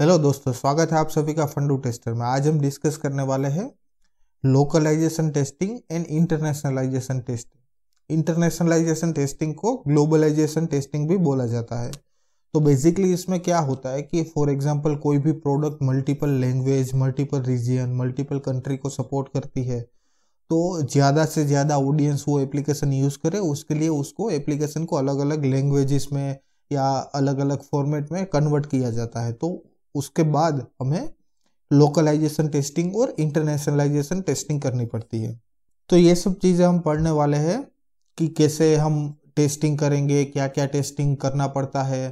hello दोस्तों स्वागत है आप सभी का फंडू टेस्टर में आज हम डिस्कस करने वाले हैं localisation testing and internationalisation testing internationalisation testing को ग्लोबलाइजेशन टेस्टिंग भी बोला जाता है तो बेसिकली इसमें क्या होता है कि फॉर एग्जांपल कोई भी product multiple language multiple region multiple country को सपोर्ट करती है तो ज़्यादा से ज़्यादा ऑडियंस वो एप्लीकेशन यूज़ करे उसके लिए उसको एप्लीकेशन को अलग अलग लैंग्वेजेस में या अलग अलग फॉर्मेट में कन्वर्ट किया जाता है तो उसके बाद हमें लोकलाइजेशन टेस्टिंग और इंटरनेशनलाइजेशन टेस्टिंग करनी पड़ती है तो ये सब चीज़ें हम पढ़ने वाले हैं कि कैसे हम टेस्टिंग करेंगे क्या क्या टेस्टिंग करना पड़ता है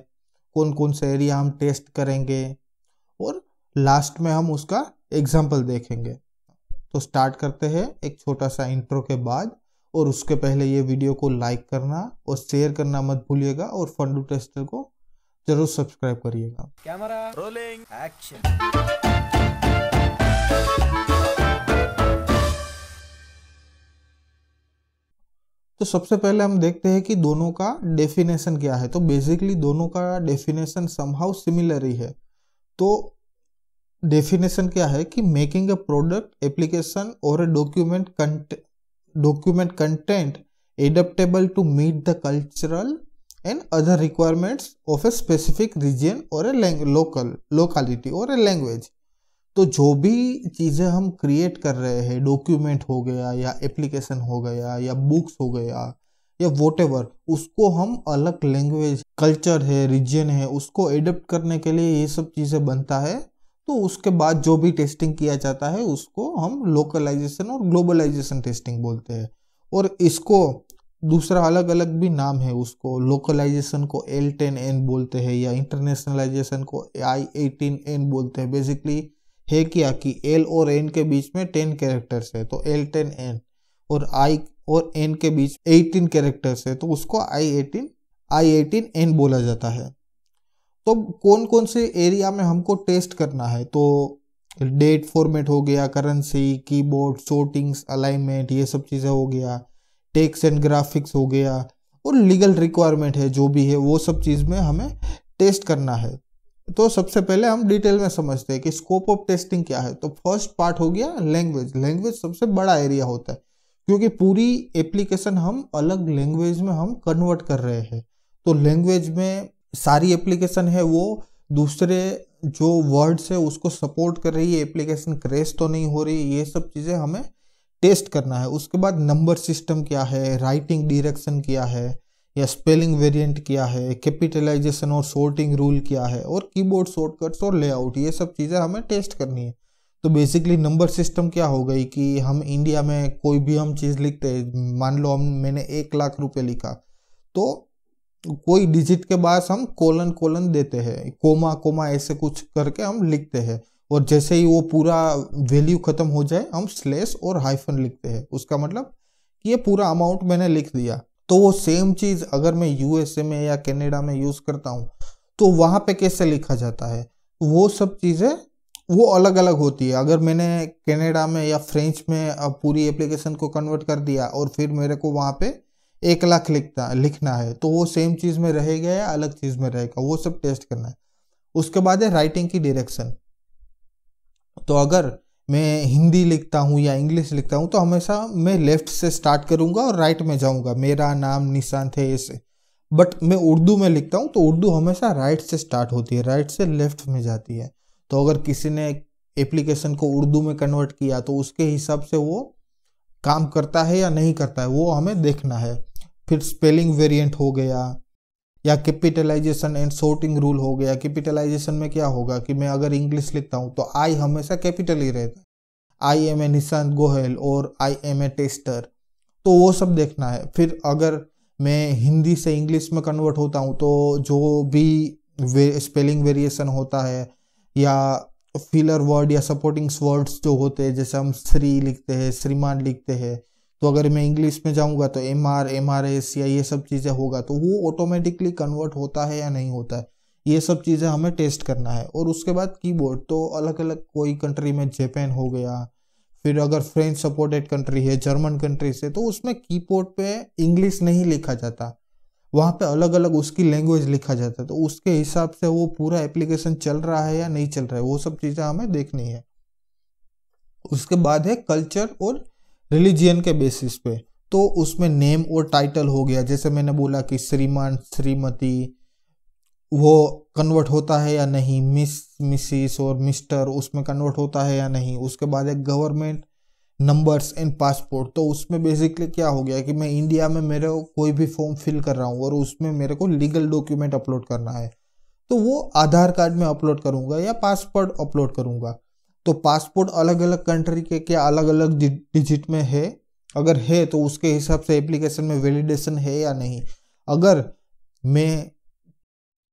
कौन कौन से एरिया हम टेस्ट करेंगे और लास्ट में हम उसका एग्जाम्पल देखेंगे तो स्टार्ट करते हैं एक छोटा सा इंट्रो के बाद और उसके पहले ये वीडियो को लाइक करना और शेयर करना मत भूलिएगा और फंडू टेस्टर को जरूर सब्सक्राइब करिएगा कैमरा रोलिंग एक्शन तो सबसे पहले हम देखते हैं कि दोनों का डेफिनेशन क्या है तो बेसिकली दोनों का डेफिनेशन समहाउ सिमिलर ही है तो डेफिनेशन क्या है कि मेकिंग अ प्रोडक्ट एप्लीकेशन और uh document document content adaptable to meet the cultural and other requirements of a specific region और ए लोकल लोकलिटी और ए लैंग्वेज तो जो भी चीज़ें हम क्रिएट कर रहे हैं डॉक्यूमेंट हो गया या एप्लीकेशन हो गया या बुक्स हो गया या वोट उसको हम अलग लैंग्वेज कल्चर है रीजन है उसको एडप्ट करने के लिए ये सब चीज़ें बनता है तो उसके बाद जो भी टेस्टिंग किया जाता है उसको हम लोकलाइजेशन और ग्लोबलाइजेशन टेस्टिंग बोलते हैं और इसको दूसरा अलग अलग भी नाम है उसको लोकलाइजेशन को एल टेन एन बोलते हैं या इंटरनेशनलाइजेशन को आई एटीन एन बोलते हैं बेसिकली है क्या कि एल और एन के बीच में टेन कैरेक्टर्स है तो एल टेन एन और आई और एन के बीच एटीन कैरेक्टर्स है तो उसको I eighteen I eighteen N बोला जाता है तो कौन कौन से एरिया में हमको टेस्ट करना है तो डेट फॉर्मेट हो गया करेंसी कीबोर्ड सोर्टिंग्स अलाइनमेंट ये सब चीज़ें हो गया टेक्स एंड ग्राफिक्स हो गया और लीगल रिक्वायरमेंट है जो भी है वो सब चीज़ में हमें टेस्ट करना है तो सबसे पहले हम डिटेल में समझते हैं कि स्कोप ऑफ टेस्टिंग क्या है तो फर्स्ट पार्ट हो गया लैंग्वेज लैंग्वेज सबसे बड़ा एरिया होता है क्योंकि पूरी एप्लीकेशन हम अलग लैंग्वेज में हम कन्वर्ट कर रहे हैं तो लैंग्वेज में सारी एप्लीकेशन है वो दूसरे जो वर्ड्स है उसको सपोर्ट कर रही है एप्लीकेशन क्रेश तो नहीं हो रही ये सब चीज़ें हमें टेस्ट करना है उसके बाद नंबर सिस्टम क्या है राइटिंग डिरेक्शन क्या है या स्पेलिंग वेरिएंट क्या है कैपिटलाइजेशन और सॉर्टिंग रूल क्या है और कीबोर्ड शॉर्टकट्स और लेआउट ये सब चीज़ें हमें टेस्ट करनी है तो बेसिकली नंबर सिस्टम क्या हो गई कि हम इंडिया में कोई भी हम चीज़ लिखते हैं मान लो हम मैंने एक लाख रुपये लिखा तो कोई डिजिट के बाद हम कोलन कोलन देते हैं कोमा कोमा ऐसे कुछ करके हम लिखते हैं और जैसे ही वो पूरा वैल्यू ख़त्म हो जाए हम स्लेस और हाइफन लिखते हैं उसका मतलब ये पूरा अमाउंट मैंने लिख दिया तो वो सेम चीज़ अगर मैं यूएसए में या कनाडा में यूज़ करता हूँ तो वहाँ पे कैसे लिखा जाता है वो सब चीज़ें वो अलग अलग होती है अगर मैंने कनाडा में या फ्रेंच में पूरी एप्लीकेशन को कन्वर्ट कर दिया और फिर मेरे को वहाँ पे एक लाख लिखता लिखना है तो वो सेम चीज़ में रहेगा या अलग चीज़ में रहेगा वो सब टेस्ट करना है उसके बाद है राइटिंग की डायरेक्शन तो अगर मैं हिंदी लिखता हूँ या इंग्लिश लिखता हूँ तो हमेशा मैं लेफ़्ट से स्टार्ट करूँगा और राइट में जाऊँगा मेरा नाम निशांत है ऐसे बट मैं उर्दू में लिखता हूँ तो उर्दू हमेशा राइट से स्टार्ट होती है राइट से लेफ़्ट में जाती है तो अगर किसी ने एप्लीकेशन को उर्दू में कन्वर्ट किया तो उसके हिसाब से वो काम करता है या नहीं करता है वो हमें देखना है फिर स्पेलिंग वेरिएंट हो गया या कैपिटलाइजेशन एंड शॉर्टिंग रूल हो गया कैपिटलाइजेशन में क्या होगा कि मैं अगर इंग्लिश लिखता हूँ तो आई हमेशा कैपिटल ही रहता है I am a Nishant Gohel और आई एम ए टेस्टर तो वो सब देखना है फिर अगर मैं हिंदी से इंग्लिश में कन्वर्ट होता हूँ तो जो भी वे, स्पेलिंग वेरिएशन होता है या फिलर वर्ड या सपोर्टिंग्स वर्ड्स जो होते हैं जैसे हम श्री लिखते हैं श्रीमान लिखते हैं तो अगर मैं इंग्लिश में जाऊंगा तो M R M R S या ये सब चीज़ें होगा तो वो ऑटोमेटिकली कन्वर्ट होता है या नहीं होता है ये सब चीज़ें हमें टेस्ट करना है और उसके बाद कीबोर्ड तो अलग अलग कोई कंट्री में जापान हो गया फिर अगर फ्रेंच सपोर्टेड कंट्री है जर्मन कंट्री से तो उसमें कीबोर्ड पे इंग्लिश नहीं लिखा जाता वहाँ पे अलग अलग उसकी लैंग्वेज लिखा जाता है तो उसके हिसाब से वो पूरा एप्लीकेशन चल रहा है या नहीं चल रहा है वो सब चीज़ें हमें देखनी है उसके बाद है कल्चर और रिलीजियन के बेसिस पे तो उसमें नेम और टाइटल हो गया जैसे मैंने बोला कि श्रीमान श्रीमती वो कन्वर्ट होता है या नहीं मिस मिसिस और मिस्टर उसमें कन्वर्ट होता है या नहीं उसके बाद एक गवर्नमेंट नंबर्स एंड पासपोर्ट तो उसमें बेसिकली क्या हो गया कि मैं इंडिया में मेरे को कोई भी फॉर्म फिल कर रहा हूँ और उसमें मेरे को लीगल डॉक्यूमेंट अपलोड करना है तो वो आधार कार्ड में अपलोड करूँगा या पासपोर्ट अपलोड करूँगा तो पासपोर्ट अलग अलग कंट्री के क्या अलग अलग डिजिट में है अगर है तो उसके हिसाब से एप्लीकेशन में वैलिडेशन है या नहीं अगर मैं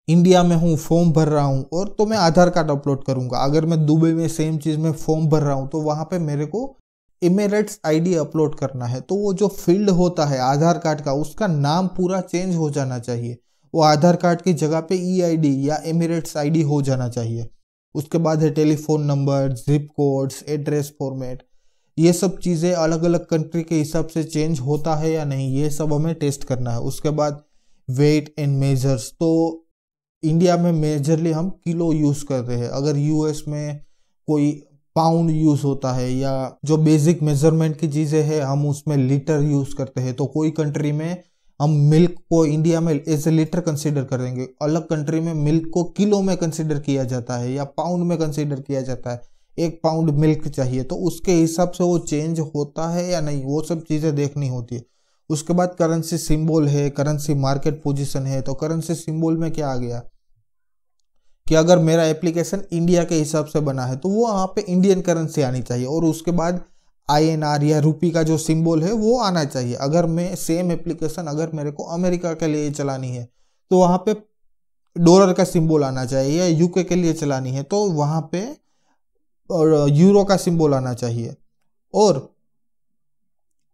इंडिया में हूँ फॉर्म भर रहा हूँ और तो मैं आधार कार्ड अपलोड करूँगा अगर मैं दुबई में सेम चीज़ में फॉर्म भर रहा हूँ तो वहाँ पे मेरे को इमेरेट्स आईडी अपलोड करना है तो वो जो फील्ड होता है आधार कार्ड का उसका नाम पूरा चेंज हो जाना चाहिए वो आधार कार्ड की जगह पे ई e या इमेरेट्स आईडी हो जाना चाहिए उसके बाद है telephone number zip codes address format ये सब चीज़ें अलग अलग कंट्री के हिसाब से चेंज होता है या नहीं ये सब हमें टेस्ट करना है उसके बाद वेट एंड मेजर्स तो इंडिया में मेजरली हम किलो यूज़ करते हैं अगर यूएस में कोई पाउंड यूज़ होता है या जो बेसिक मेजरमेंट की चीज़ें हैं हम उसमें लीटर यूज़ करते हैं तो कोई कंट्री में हम मिल्क को इंडिया में एज ए लीटर कंसिडर करेंगे अलग कंट्री में मिल्क को किलो में कंसिडर किया जाता है या पाउंड में कंसिडर किया जाता है एक पाउंड मिल्क चाहिए तो उसके हिसाब से वो चेंज होता है या नहीं वो सब चीज़ें देखनी होती है उसके बाद करेंसी सिंबल है करेंसी मार्केट पोजीशन है तो करेंसी सिंबल में क्या आ गया कि अगर मेरा एप्लीकेशन इंडिया के हिसाब से बना है तो वो वहाँ पे इंडियन करेंसी आनी चाहिए और उसके बाद आईएनआर या रूपी का जो सिंबल है वो आना चाहिए अगर मैं सेम एप्लीकेशन अगर मेरे को अमेरिका के लिए चलानी है तो वहाँ पे डॉलर का सिंबल आना चाहिए या यूके के लिए चलानी है तो वहाँ पे और यूरो का सिंबल आना चाहिए और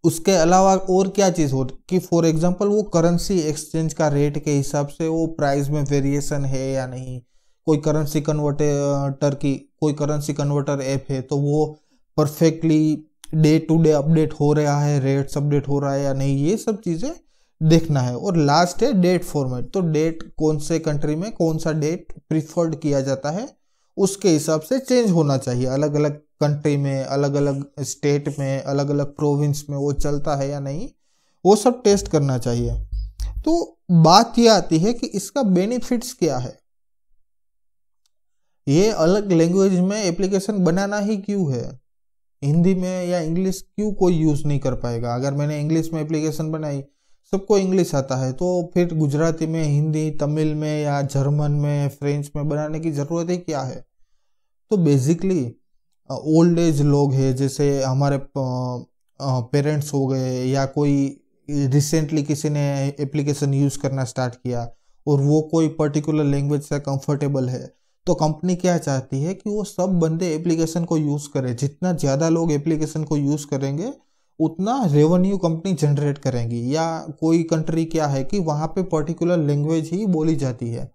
उसके अलावा और क्या चीज़ हो कि फॉर एग्जांपल वो करेंसी एक्सचेंज का रेट के हिसाब से वो प्राइस में वेरिएशन है या नहीं कोई करेंसी कन्वर्टर की कोई करेंसी कन्वर्टर ऐप है तो वो perfectly day to day update हो रहा है रेट्स अपडेट हो रहा है या नहीं ये सब चीज़ें देखना है और लास्ट है डेट फॉर्मेट तो डेट कौन से कंट्री में कौन सा डेट प्रिफर्ड किया जाता है उसके हिसाब से चेंज होना चाहिए अलग अलग कंट्री में अलग अलग स्टेट में अलग अलग प्रोविंस में वो चलता है या नहीं वो सब टेस्ट करना चाहिए तो बात यह आती है कि इसका बेनिफिट्स क्या है ये अलग लैंग्वेज में एप्लीकेशन बनाना ही क्यों है हिंदी में या इंग्लिश क्यों कोई यूज़ नहीं कर पाएगा अगर मैंने इंग्लिश में एप्लीकेशन बनाई सबको इंग्लिश आता है तो फिर गुजराती में हिंदी तमिल में या जर्मन में फ्रेंच में बनाने की ज़रूरत ही क्या है तो बेसिकली ओल्ड एज लोग हैं जैसे हमारे पेरेंट्स हो गए या कोई रिसेंटली किसी ने एप्लीकेशन यूज़ करना स्टार्ट किया और वो कोई पर्टिकुलर लैंग्वेज से कंफर्टेबल है तो कंपनी क्या चाहती है कि वो सब बंदे एप्लीकेशन को यूज़ करें जितना ज़्यादा लोग एप्लीकेशन को यूज़ करेंगे उतना रेवेन्यू कंपनी जनरेट करेंगी या कोई कंट्री क्या है कि वहाँ पे पर्टिकुलर लैंग्वेज ही बोली जाती है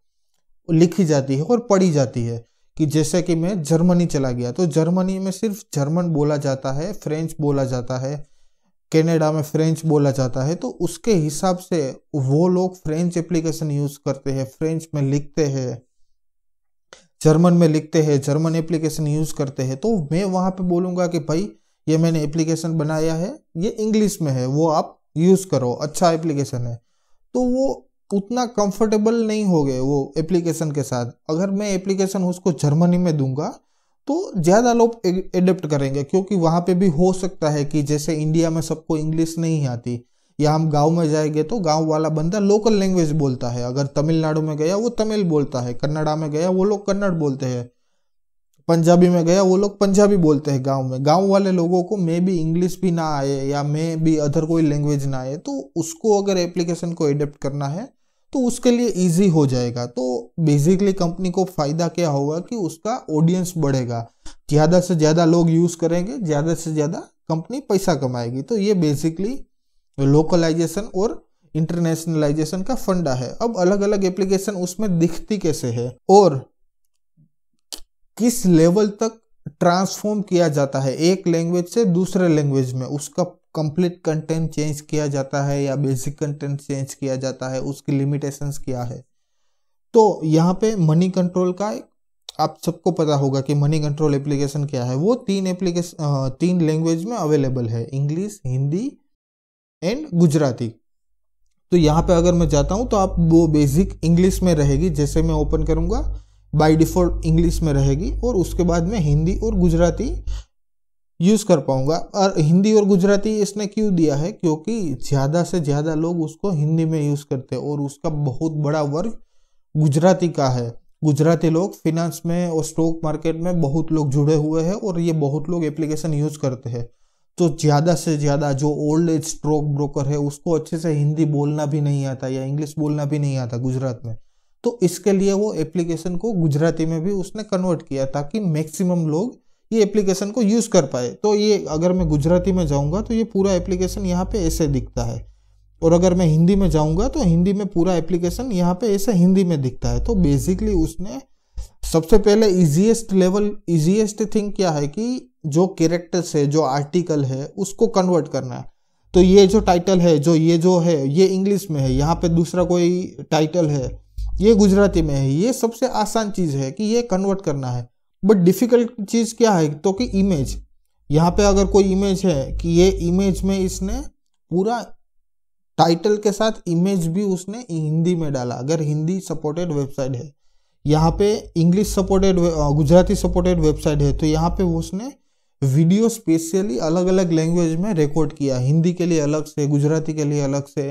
लिखी जाती है और पढ़ी जाती है कि जैसे कि मैं जर्मनी चला गया तो जर्मनी में सिर्फ जर्मन बोला जाता है फ्रेंच बोला जाता है कनाडा में फ्रेंच बोला जाता है तो उसके हिसाब से वो लोग फ्रेंच एप्लीकेशन यूज़ करते हैं फ्रेंच में लिखते हैं जर्मन में लिखते हैं जर्मन एप्लीकेशन यूज़ करते हैं तो मैं वहाँ पे बोलूँगा कि भाई ये मैंने एप्लीकेशन बनाया है ये इंग्लिश में है वो आप यूज़ करो अच्छा एप्लीकेशन है तो वो उतना कंफर्टेबल नहीं हो गए वो एप्लीकेशन के साथ अगर मैं एप्लीकेशन उसको जर्मनी में दूंगा तो ज़्यादा लोग एडेप्ट करेंगे क्योंकि वहाँ पे भी हो सकता है कि जैसे इंडिया में सबको इंग्लिश नहीं आती या हम गांव में जाएंगे तो गांव वाला बंदा लोकल लैंग्वेज बोलता है अगर तमिलनाडु में गया वो तमिल बोलता है कन्नड़ा में गया वो लोग कन्नड़ बोलते हैं पंजाबी में गया वो लोग पंजाबी बोलते हैं गांव में गांव वाले लोगों को मे भी इंग्लिश भी ना आए या मे भी अदर कोई लैंग्वेज ना आए तो उसको अगर एप्लीकेशन को एडेप्ट करना है तो उसके लिए इजी हो जाएगा तो बेसिकली कंपनी को फ़ायदा क्या होगा कि उसका ऑडियंस बढ़ेगा ज़्यादा से ज़्यादा लोग यूज़ करेंगे ज़्यादा से ज़्यादा कंपनी पैसा कमाएगी तो ये बेसिकली लोकलाइजेशन और इंटरनेशनलाइजेशन का फंडा है अब अलग अलग एप्लीकेशन उसमें दिखती कैसे है और किस लेवल तक ट्रांसफॉर्म किया जाता है एक लैंग्वेज से दूसरे लैंग्वेज में उसका कंप्लीट कंटेंट चेंज किया जाता है या बेसिक कंटेंट चेंज किया जाता है उसकी लिमिटेशंस क्या है तो यहाँ पे मनी कंट्रोल का आप सबको पता होगा कि मनी कंट्रोल एप्लीकेशन क्या है वो तीन एप्लीकेशन तीन लैंग्वेज में अवेलेबल है इंग्लिश हिंदी एंड गुजराती तो यहाँ पे अगर मैं जाता हूँ तो आप वो बेसिक इंग्लिश में रहेगी जैसे मैं ओपन करूँगा बाई डिफ़ॉल्ट इंग्लिश में रहेगी और उसके बाद में हिंदी और गुजराती यूज़ कर पाऊँगा और हिंदी और गुजराती इसने क्यों दिया है क्योंकि ज़्यादा से ज़्यादा लोग उसको हिंदी में यूज़ करते हैं और उसका बहुत बड़ा वर्ग गुजराती का है गुजराती लोग फिनांस में और स्टॉक मार्केट में बहुत लोग जुड़े हुए हैं और ये बहुत लोग एप्लीकेशन यूज़ करते हैं तो ज़्यादा से ज़्यादा जो ओल्ड एज स्ट्रोक ब्रोकर है उसको अच्छे से हिंदी बोलना भी नहीं आता या इंग्लिश बोलना भी नहीं आता गुजरात में तो इसके लिए वो एप्लीकेशन को गुजराती में भी उसने कन्वर्ट किया ताकि मैक्सिमम लोग ये एप्लीकेशन को यूज़ कर पाए तो ये अगर मैं गुजराती में जाऊँगा तो ये पूरा एप्लीकेशन यहाँ पे ऐसे दिखता है और अगर मैं हिंदी में जाऊँगा तो हिंदी में पूरा एप्लीकेशन यहाँ पे ऐसे हिंदी में दिखता है तो बेसिकली उसने सबसे पहले इजीएस्ट लेवल इजीएस्ट थिंग क्या है कि जो कैरेक्टर्स है जो आर्टिकल है उसको कन्वर्ट करना है तो ये जो टाइटल है जो ये जो है ये इंग्लिश में है यहाँ पे दूसरा कोई टाइटल है ये गुजराती में है ये सबसे आसान चीज़ है कि ये कन्वर्ट करना है बट डिफ़िकल्ट चीज़ क्या है तो कि इमेज यहाँ पे अगर कोई इमेज है कि ये इमेज में इसने पूरा टाइटल के साथ इमेज भी उसने हिंदी में डाला अगर हिंदी सपोर्टेड वेबसाइट है यहाँ पे English supported Gujarati supported website है तो यहाँ पे उसने वीडियो स्पेशली अलग अलग लैंग्वेज में रिकॉर्ड किया हिंदी के लिए अलग से गुजराती के लिए अलग से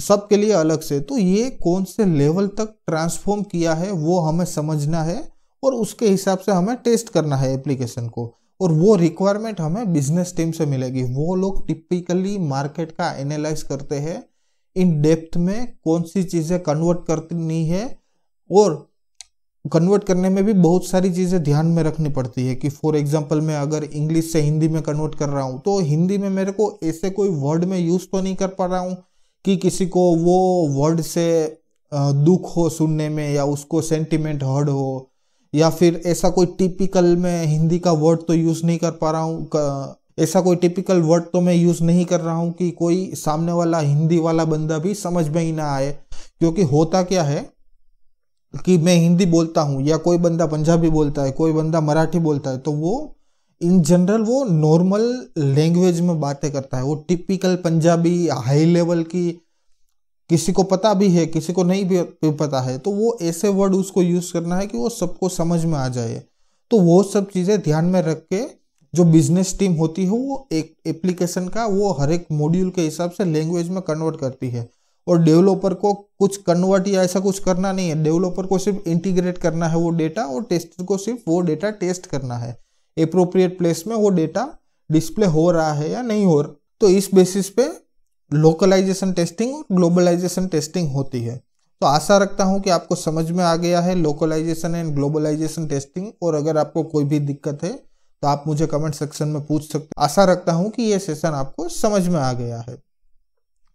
सब के लिए अलग से तो ये कौन से लेवल तक ट्रांसफॉर्म किया है वो हमें समझना है और उसके हिसाब से हमें टेस्ट करना है एप्लीकेशन को और वो रिक्वायरमेंट हमें बिजनेस टीम से मिलेगी वो लोग टिपिकली मार्केट का एनालाइज करते हैं इन डेप्थ में कौन सी चीज़ें कन्वर्ट करनी है और कन्वर्ट करने में भी बहुत सारी चीज़ें ध्यान में रखनी पड़ती है कि फॉर एग्जांपल मैं अगर इंग्लिश से हिंदी में कन्वर्ट कर रहा हूँ तो हिंदी में मेरे को ऐसे कोई वर्ड में यूज़ तो नहीं कर पा रहा हूँ कि किसी को वो वर्ड से दुख हो सुनने में या उसको सेंटिमेंट हर्ड हो या फिर ऐसा कोई टिपिकल मैं हिंदी का वर्ड तो यूज़ नहीं कर पा रहा हूँ ऐसा कोई टिपिकल वर्ड तो मैं यूज़ नहीं कर रहा हूँ कि कोई सामने वाला हिंदी वाला बंदा भी समझ में ही ना आए क्योंकि होता क्या है कि मैं हिंदी बोलता हूँ या कोई बंदा पंजाबी बोलता है कोई बंदा मराठी बोलता है तो वो इन जनरल वो नॉर्मल लैंग्वेज में बातें करता है वो टिपिकल पंजाबी हाई लेवल की किसी को पता भी है किसी को नहीं भी पता है तो वो ऐसे वर्ड उसको यूज़ करना है कि वो सबको समझ में आ जाए तो वो सब चीज़ें ध्यान में रख के जो बिजनेस टीम होती है वो एक एप्लीकेशन का वो हर एक मॉड्यूल के हिसाब से लैंग्वेज में कन्वर्ट करती है और डेवलपर को कुछ कन्वर्ट या ऐसा कुछ करना नहीं है डेवलपर को सिर्फ इंटीग्रेट करना है वो डेटा और टेस्टर को सिर्फ वो डेटा टेस्ट करना है अप्रोप्रिएट प्लेस में वो डेटा डिस्प्ले हो रहा है या नहीं हो रहा तो इस बेसिस पे लोकलाइजेशन टेस्टिंग और ग्लोबलाइजेशन टेस्टिंग होती है तो आशा रखता हूँ कि आपको समझ में आ गया है लोकलाइजेशन एंड ग्लोबलाइजेशन टेस्टिंग और अगर आपको कोई भी दिक्कत है तो आप मुझे कमेंट सेक्शन में पूछ सकते आशा रखता हूँ कि ये सेशन आपको समझ में आ गया है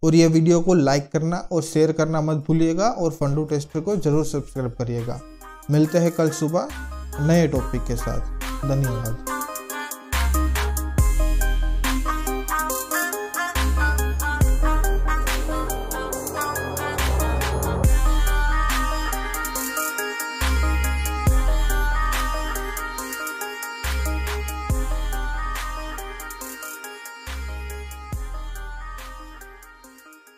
और ये वीडियो को लाइक करना और शेयर करना मत भूलिएगा और फंडू टेस्टर को ज़रूर सब्सक्राइब करिएगा मिलते हैं कल सुबह नए टॉपिक के साथ धन्यवाद